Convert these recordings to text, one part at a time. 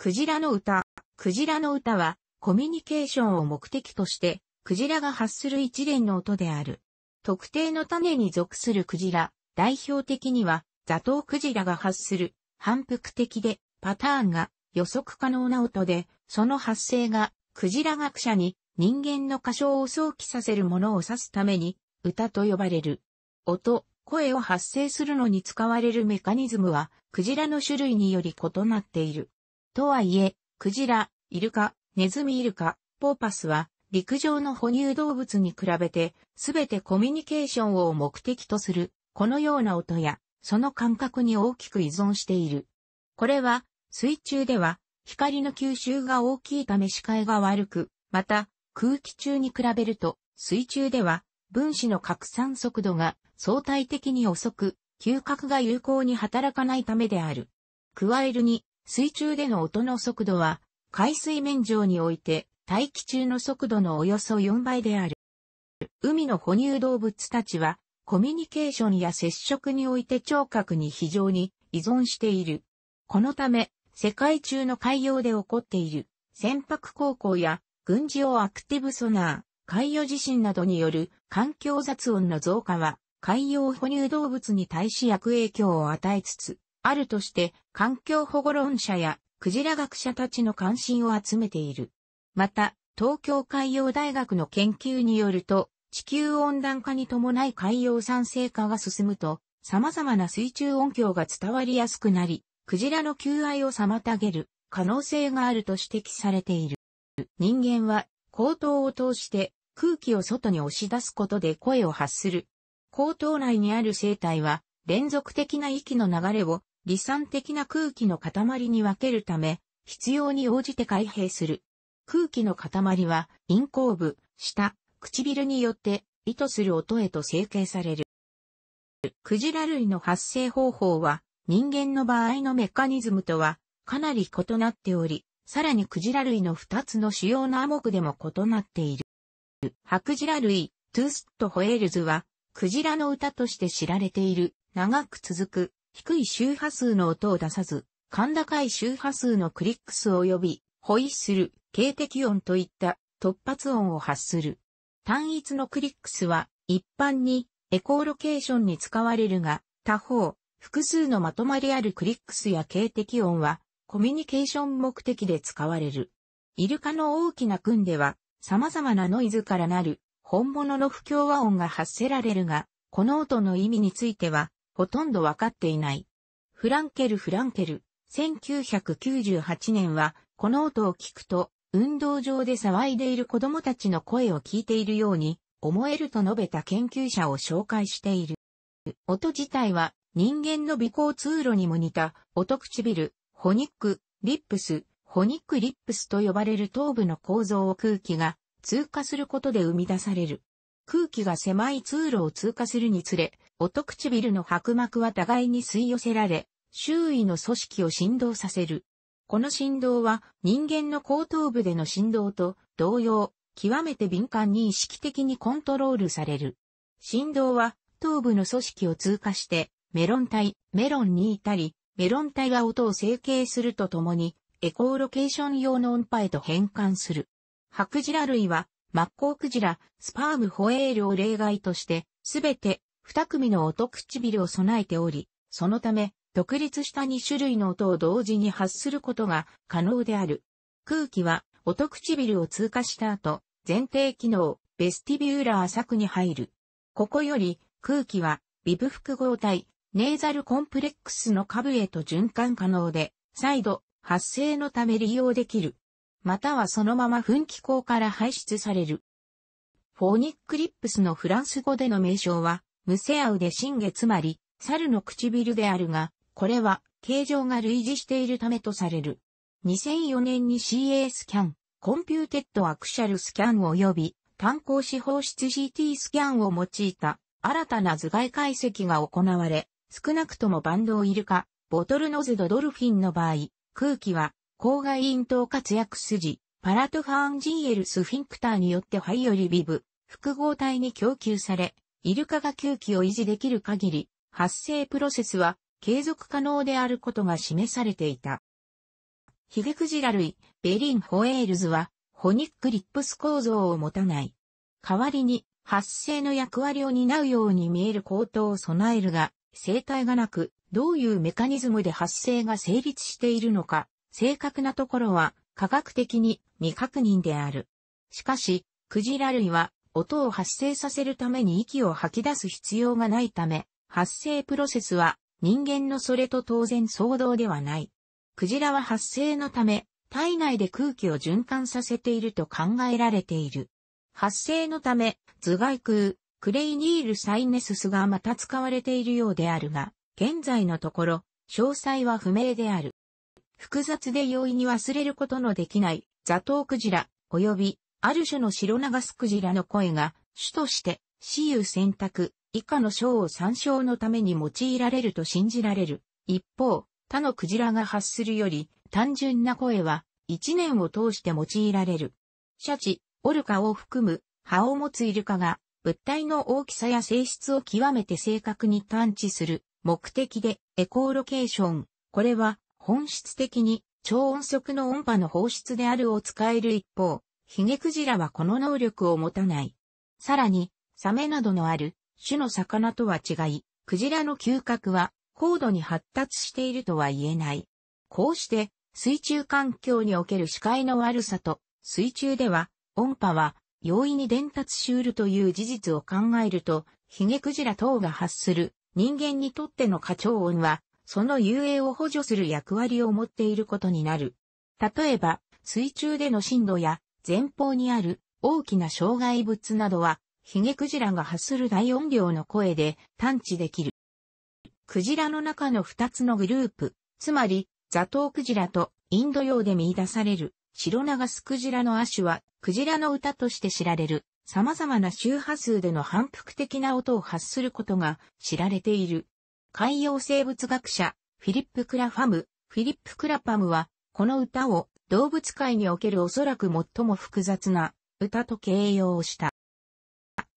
クジラの歌。クジラの歌は、コミュニケーションを目的として、クジラが発する一連の音である。特定の種に属するクジラ、代表的には、ザトウクジラが発する、反復的で、パターンが予測可能な音で、その発生が、クジラ学者に人間の過小を想起させるものを指すために、歌と呼ばれる。音、声を発生するのに使われるメカニズムは、クジラの種類により異なっている。とはいえ、クジラ、イルカ、ネズミイルカ、ポーパスは、陸上の哺乳動物に比べて、すべてコミュニケーションを目的とする、このような音や、その感覚に大きく依存している。これは、水中では、光の吸収が大きいため視界が悪く、また、空気中に比べると、水中では、分子の拡散速度が相対的に遅く、嗅覚が有効に働かないためである。加えるに、水中での音の速度は、海水面上において、大気中の速度のおよそ4倍である。海の哺乳動物たちは、コミュニケーションや接触において聴覚に非常に依存している。このため、世界中の海洋で起こっている船舶航行や軍事用アクティブソナー、海洋地震などによる環境雑音の増加は海洋哺乳動物に対し悪影響を与えつつ、あるとして環境保護論者やクジラ学者たちの関心を集めている。また、東京海洋大学の研究によると、地球温暖化に伴い海洋酸性化が進むと、様々な水中音響が伝わりやすくなり、クジラの求愛を妨げる可能性があると指摘されている。人間は口頭を通して空気を外に押し出すことで声を発する。口頭内にある生態は連続的な息の流れを離散的な空気の塊に分けるため、必要に応じて開閉する。空気の塊は、陰口部、下、唇によって意図する音へと成形される。クジラ類の発生方法は人間の場合のメカニズムとはかなり異なっており、さらにクジラ類の2つの主要な暗目でも異なっている。ハクジラ類、トゥースットホエールズはクジラの歌として知られている長く続く低い周波数の音を出さず、甲高い周波数のクリックス及び、ホイッスル、警笛音といった突発音を発する。単一のクリックスは一般にエコーロケーションに使われるが、他方、複数のまとまりあるクリックスや警笛音はコミュニケーション目的で使われる。イルカの大きな群では様々なノイズからなる本物の不協和音が発せられるが、この音の意味についてはほとんどわかっていない。フランケル・フランケル、1998年は、この音を聞くと、運動場で騒いでいる子供たちの声を聞いているように、思えると述べた研究者を紹介している。音自体は、人間の微光通路にも似た、音唇、ホニック、リップス、ホニックリップスと呼ばれる頭部の構造を空気が通過することで生み出される。空気が狭い通路を通過するにつれ、音唇の薄膜は互いに吸い寄せられ、周囲の組織を振動させる。この振動は人間の後頭部での振動と同様、極めて敏感に意識的にコントロールされる。振動は頭部の組織を通過してメロン体、メロンに至り、メロン体が音を成形するとともに、エコーロケーション用の音波へと変換する。白ジラ類は、マッコウクジラ、スパームホエールを例外として、すべて二組の音唇を備えており、そのため、独立した2種類の音を同時に発することが可能である。空気は、音唇を通過した後、前提機能、ベスティビューラー柵に入る。ここより、空気は、ビブ複合体、ネーザルコンプレックスの下部へと循環可能で、再度、発生のため利用できる。またはそのまま噴気口から排出される。フォーニックリップスのフランス語での名称は、ムセアウで新月つまり、猿の唇であるが、これは、形状が類似しているためとされる。2004年に CA スキャン、コンピューテッドアクシャルスキャン及び、単行指放出 CT スキャンを用いた、新たな頭蓋解析が行われ、少なくともバンドをイルカ、ボトルノズドドルフィンの場合、空気は、口外咽頭活躍筋、パラトファンジーエルスフィンクターによって肺よりビブ、複合体に供給され、イルカが吸気を維持できる限り、発生プロセスは継続可能であることが示されていた。ヒゲクジラ類、ベリンホエールズは、ホニックリップス構造を持たない。代わりに、発生の役割を担うように見える口頭を備えるが、生態がなく、どういうメカニズムで発生が成立しているのか、正確なところは科学的に未確認である。しかし、クジラ類は音を発生させるために息を吐き出す必要がないため、発生プロセスは人間のそれと当然相動ではない。クジラは発生のため、体内で空気を循環させていると考えられている。発生のため、頭蓋空、クレイニールサイネススがまた使われているようであるが、現在のところ、詳細は不明である。複雑で容易に忘れることのできない、ザトウクジラ、及びある種の白長スクジラの声が、主として、私有選択、以下の章を参照のために用いられると信じられる。一方、他のクジラが発するより、単純な声は、一年を通して用いられる。シャチ、オルカを含む、葉を持つイルカが、物体の大きさや性質を極めて正確に探知する目的でエコーロケーション。これは本質的に超音速の音波の放出であるを使える一方、ヒゲクジラはこの能力を持たない。さらに、サメなどのある種の魚とは違い、クジラの嗅覚は高度に発達しているとは言えない。こうして、水中環境における視界の悪さと、水中では音波は容易に伝達しうるという事実を考えると、ヒゲクジラ等が発する人間にとっての過調音は、その遊泳を補助する役割を持っていることになる。例えば、水中での震度や前方にある大きな障害物などは、ヒゲクジラが発する大音量の声で探知できる。クジラの中の2つのグループ、つまり、ザトウクジラとインド洋で見出される白長スクジラの亜種は、クジラの歌として知られる、様々な周波数での反復的な音を発することが知られている。海洋生物学者、フィリップ・クラファム、フィリップ・クラパムは、この歌を動物界におけるおそらく最も複雑な歌と形容をした。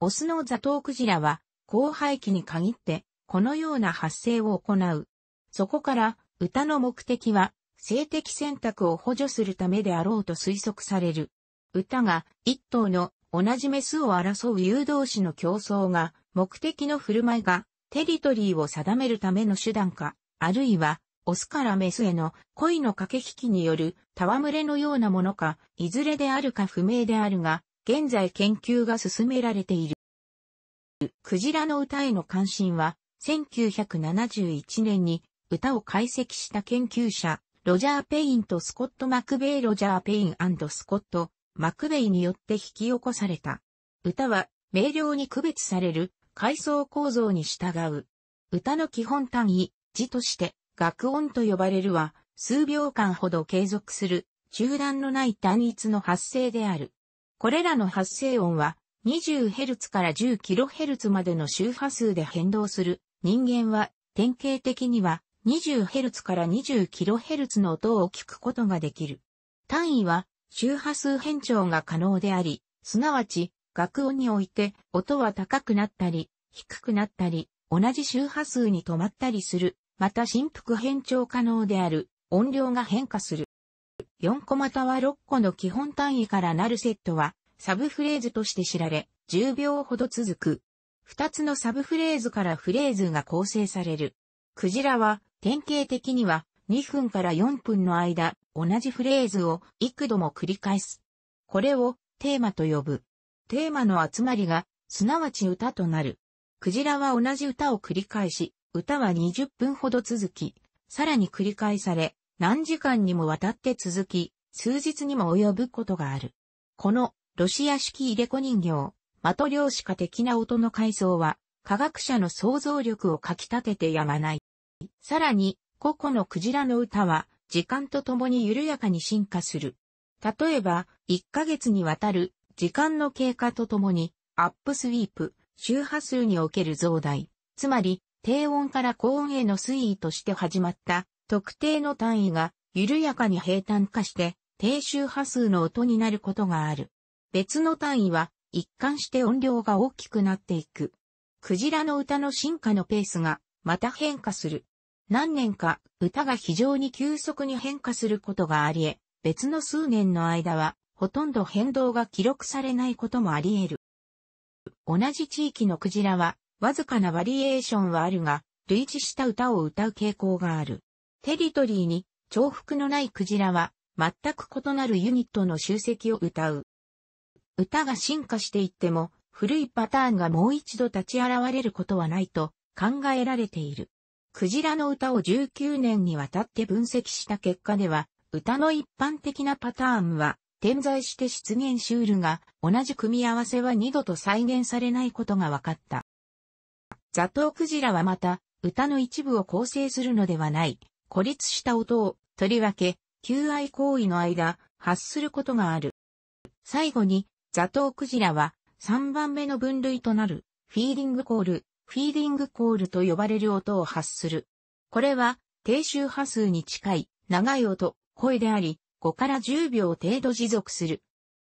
オスのザトウクジラは、後輩期に限って、このような発声を行う。そこから、歌の目的は、性的選択を補助するためであろうと推測される。歌が、一頭の同じメスを争う誘導士の競争が、目的の振る舞いが、テリトリーを定めるための手段か、あるいは、オスからメスへの恋の駆け引きによる戯れのようなものか、いずれであるか不明であるが、現在研究が進められている。クジラの歌への関心は、1971年に歌を解析した研究者、ロジャー・ペインとスコット・マクベイ・ロジャー・ペインスコット・マクベイによって引き起こされた。歌は、明瞭に区別される階層構造に従う。歌の基本単位、字として、学音と呼ばれるは、数秒間ほど継続する、中断のない単一の発生である。これらの発生音は、20Hz から 10kHz までの周波数で変動する。人間は、典型的には、20Hz から 20kHz の音を聞くことができる。単位は、周波数変調が可能であり、すなわち、学音において、音は高くなったり、低くなったり、同じ周波数に止まったりする、また振幅変調可能である音量が変化する。4個または6個の基本単位からなるセットはサブフレーズとして知られ10秒ほど続く。2つのサブフレーズからフレーズが構成される。クジラは典型的には2分から4分の間同じフレーズを幾度も繰り返す。これをテーマと呼ぶ。テーマの集まりがすなわち歌となる。クジラは同じ歌を繰り返し、歌は20分ほど続き、さらに繰り返され、何時間にもわたって続き、数日にも及ぶことがある。この、ロシア式入れ子人形、マトリョーシカ的な音の改造は、科学者の想像力をかき立ててやまない。さらに、個々のクジラの歌は、時間とともに緩やかに進化する。例えば、1ヶ月にわたる、時間の経過とともに、アップスウィープ、周波数における増大、つまり、低温から高温への推移として始まった特定の単位が緩やかに平坦化して低周波数の音になることがある。別の単位は一貫して音量が大きくなっていく。クジラの歌の進化のペースがまた変化する。何年か歌が非常に急速に変化することがあり得、別の数年の間はほとんど変動が記録されないこともあり得る。同じ地域のクジラはわずかなバリエーションはあるが、類似した歌を歌う傾向がある。テリトリーに重複のないクジラは、全く異なるユニットの集積を歌う。歌が進化していっても、古いパターンがもう一度立ち現れることはないと考えられている。クジラの歌を19年にわたって分析した結果では、歌の一般的なパターンは点在して出現しうるが、同じ組み合わせは二度と再現されないことが分かった。ザトウクジラはまた、歌の一部を構成するのではない、孤立した音を、とりわけ、求愛行為の間、発することがある。最後に、ザトウクジラは、3番目の分類となる、フィーリングコール、フィーリングコールと呼ばれる音を発する。これは、低周波数に近い、長い音、声であり、5から10秒程度持続する。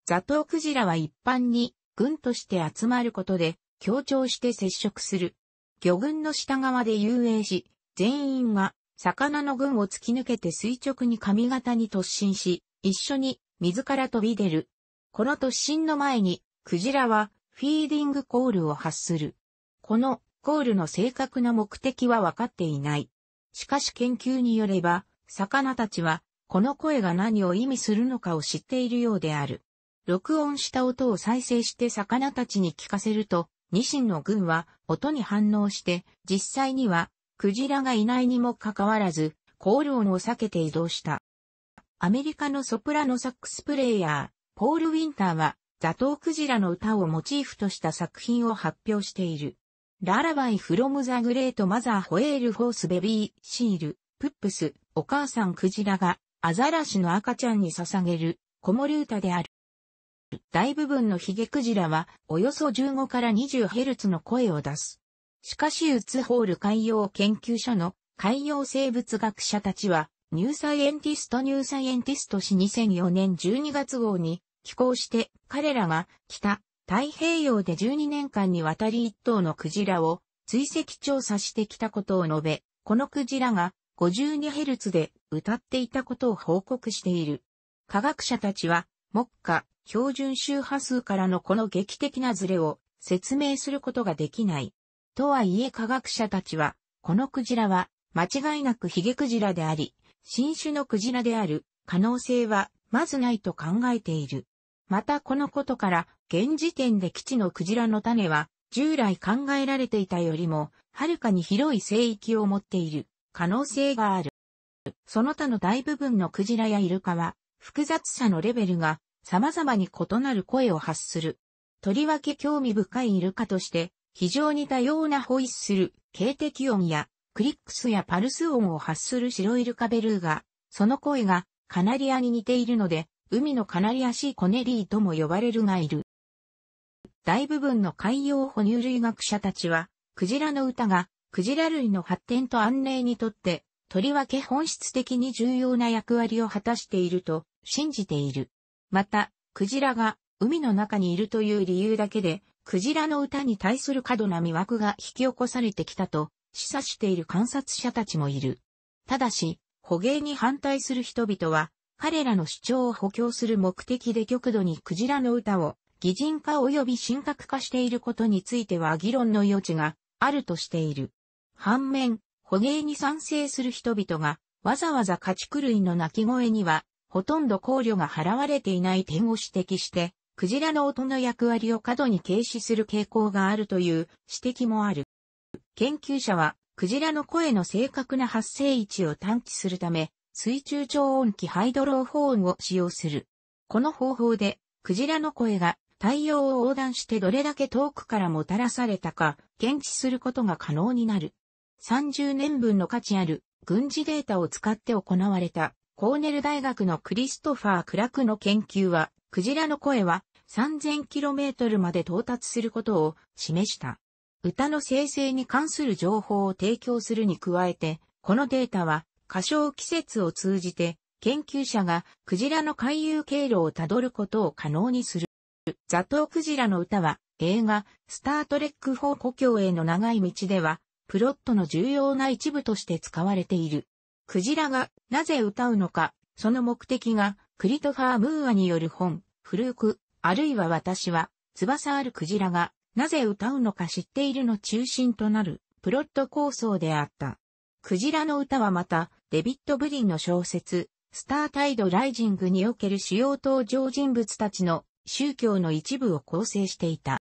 ザトウクジラは一般に、群として集まることで、強調して接触する。魚群の下側で遊泳し、全員が魚の群を突き抜けて垂直に髪型に突進し、一緒に水から飛び出る。この突進の前に、クジラはフィーディングコールを発する。このコールの正確な目的はわかっていない。しかし研究によれば、魚たちは、この声が何を意味するのかを知っているようである。録音した音を再生して魚たちに聞かせると、ニシンの群は音に反応して実際にはクジラがいないにもかかわらずコール音を避けて移動した。アメリカのソプラノサックスプレイヤー、ポール・ウィンターはザトウクジラの歌をモチーフとした作品を発表している。ララバイ・フロム・ザ・グレート・マザー・ホエール・フォース・ベビー・シール、プップス、お母さんクジラがアザラシの赤ちゃんに捧げる子守歌である。大部分のヒゲクジラはおよそ15から 20Hz の声を出す。しかしウツホール海洋研究所の海洋生物学者たちは、ニューサイエンティストニューサイエンティスト氏2004年12月号に寄稿して彼らが北太平洋で12年間にわたり1頭のクジラを追跡調査してきたことを述べ、このクジラが 52Hz で歌っていたことを報告している。科学者たちは、目下、標準周波数からのこの劇的なズレを説明することができない。とはいえ科学者たちは、このクジラは間違いなくヒゲクジラであり、新種のクジラである可能性はまずないと考えている。またこのことから、現時点で基地のクジラの種は、従来考えられていたよりも、はるかに広い聖域を持っている可能性がある。その他の大部分のクジラやイルカは、複雑さのレベルが様々に異なる声を発する。とりわけ興味深いイルカとして、非常に多様なホイッスル、警笛音や、クリックスやパルス音を発する白イルカベルーガ、その声がカナリアに似ているので、海のカナリアシーコネリーとも呼ばれるがいる。大部分の海洋哺乳類学者たちは、クジラの歌が、クジラ類の発展と安寧にとって、とりわけ本質的に重要な役割を果たしていると信じている。また、クジラが海の中にいるという理由だけで、クジラの歌に対する過度な魅惑が引き起こされてきたと示唆している観察者たちもいる。ただし、捕鯨に反対する人々は、彼らの主張を補強する目的で極度にクジラの歌を擬人化及び神格化していることについては議論の余地があるとしている。反面、捕鯨に賛成する人々がわざわざ家畜類の鳴き声にはほとんど考慮が払われていない点を指摘して、クジラの音の役割を過度に軽視する傾向があるという指摘もある。研究者は、クジラの声の正確な発生位置を探知するため、水中超音機ハイドローフォーンを使用する。この方法で、クジラの声が太陽を横断してどれだけ遠くからもたらされたか、検知することが可能になる。30年分の価値ある軍事データを使って行われたコーネル大学のクリストファー・クラクの研究は、クジラの声は 3000km まで到達することを示した。歌の生成に関する情報を提供するに加えて、このデータは歌唱季節を通じて研究者がクジラの回遊経路をたどることを可能にする。ザトウクジラの歌は映画スタートレック4故郷への長い道ではプロットの重要な一部として使われている。クジラがなぜ歌うのか、その目的がクリトファー・ムーアによる本、古く、あるいは私は、翼あるクジラがなぜ歌うのか知っているの中心となるプロット構想であった。クジラの歌はまた、デビッド・ブリンの小説、スタータイド・ライジングにおける主要登場人物たちの宗教の一部を構成していた。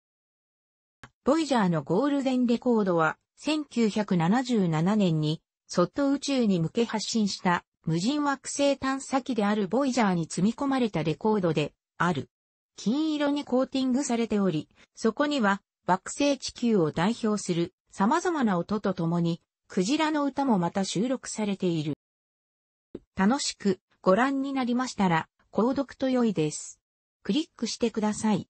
ボイジャーのゴールデンレコードは1977年にそっと宇宙に向け発信した無人惑星探査機であるボイジャーに積み込まれたレコードである。金色にコーティングされており、そこには惑星地球を代表する様々な音とともに、クジラの歌もまた収録されている。楽しくご覧になりましたら、購読と良いです。クリックしてください。